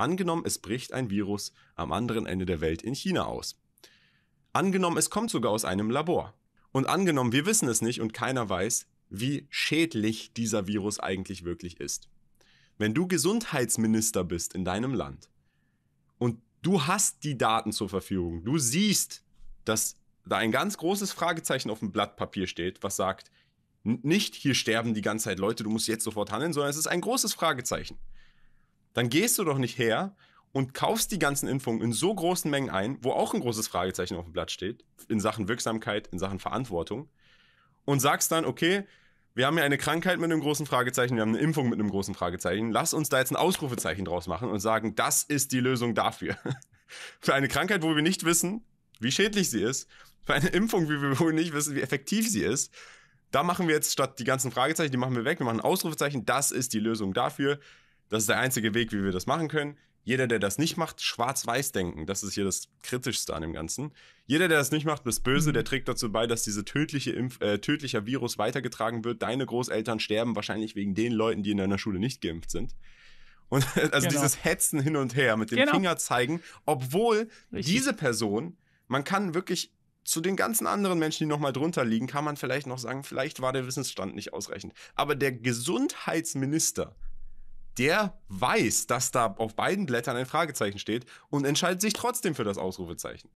Angenommen, es bricht ein Virus am anderen Ende der Welt in China aus. Angenommen, es kommt sogar aus einem Labor. Und angenommen, wir wissen es nicht und keiner weiß, wie schädlich dieser Virus eigentlich wirklich ist. Wenn du Gesundheitsminister bist in deinem Land und du hast die Daten zur Verfügung, du siehst, dass da ein ganz großes Fragezeichen auf dem Blatt Papier steht, was sagt, nicht hier sterben die ganze Zeit Leute, du musst jetzt sofort handeln, sondern es ist ein großes Fragezeichen dann gehst du doch nicht her und kaufst die ganzen Impfungen in so großen Mengen ein, wo auch ein großes Fragezeichen auf dem Blatt steht, in Sachen Wirksamkeit, in Sachen Verantwortung, und sagst dann, okay, wir haben ja eine Krankheit mit einem großen Fragezeichen, wir haben eine Impfung mit einem großen Fragezeichen, lass uns da jetzt ein Ausrufezeichen draus machen und sagen, das ist die Lösung dafür. Für eine Krankheit, wo wir nicht wissen, wie schädlich sie ist, für eine Impfung, wie wir wohl nicht wissen, wie effektiv sie ist, da machen wir jetzt statt die ganzen Fragezeichen, die machen wir weg, wir machen ein Ausrufezeichen, das ist die Lösung dafür das ist der einzige Weg, wie wir das machen können. Jeder, der das nicht macht, schwarz-weiß denken. Das ist hier das Kritischste an dem Ganzen. Jeder, der das nicht macht, ist böse. Mhm. Der trägt dazu bei, dass dieser tödliche Impf äh, tödlicher Virus weitergetragen wird. Deine Großeltern sterben wahrscheinlich wegen den Leuten, die in deiner Schule nicht geimpft sind. Und also genau. dieses Hetzen hin und her mit dem genau. Finger zeigen, obwohl Richtig. diese Person, man kann wirklich zu den ganzen anderen Menschen, die nochmal drunter liegen, kann man vielleicht noch sagen, vielleicht war der Wissensstand nicht ausreichend. Aber der Gesundheitsminister der weiß, dass da auf beiden Blättern ein Fragezeichen steht und entscheidet sich trotzdem für das Ausrufezeichen.